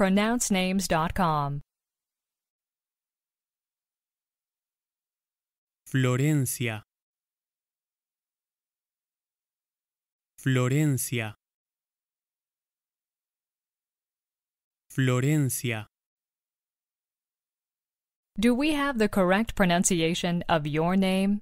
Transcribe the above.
pronouncenames.com. Florencia. Florencia. Florencia. Do we have the correct pronunciation of your name?